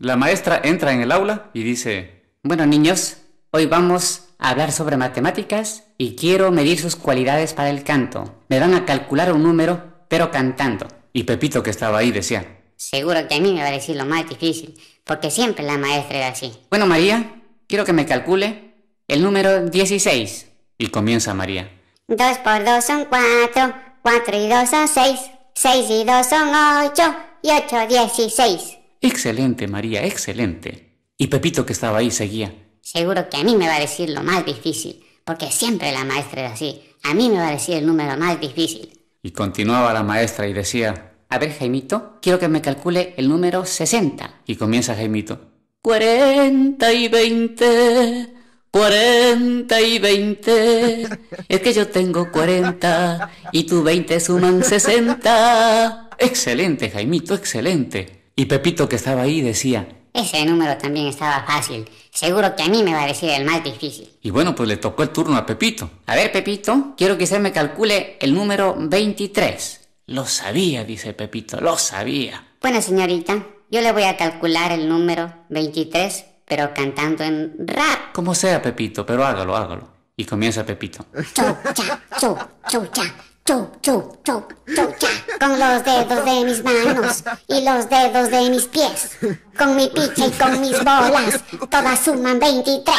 La maestra entra en el aula y dice, bueno niños, hoy vamos a hablar sobre matemáticas y quiero medir sus cualidades para el canto. Me van a calcular un número, pero cantando. Y Pepito que estaba ahí decía, Seguro que a mí me va a decir lo más difícil, porque siempre la maestra era así. Bueno, María, quiero que me calcule el número 16. Y comienza María. 2 por 2 son 4, 4 y 2 son 6, 6 y 2 son 8, y 8, 16. Excelente, María, excelente. Y Pepito que estaba ahí seguía. Seguro que a mí me va a decir lo más difícil, porque siempre la maestra es así. A mí me va a decir el número más difícil. Y continuaba la maestra y decía, a ver, Jaimito, quiero que me calcule el número 60. Y comienza Jaimito. 40 y 20, 40 y 20. Es que yo tengo 40 y tu 20 suman 60. Excelente, Jaimito, excelente. Y Pepito que estaba ahí decía, ese número también estaba fácil. Seguro que a mí me va a decir el más difícil. Y bueno, pues le tocó el turno a Pepito. A ver, Pepito, quiero que usted me calcule el número 23. Lo sabía, dice Pepito, lo sabía. Bueno, señorita, yo le voy a calcular el número 23, pero cantando en rap. Como sea, Pepito, pero hágalo, hágalo. Y comienza Pepito. Chucha, chucha, Chup, chup, chup, con los dedos de mis manos y los dedos de mis pies, con mi picha y con mis bolas, todas suman 23.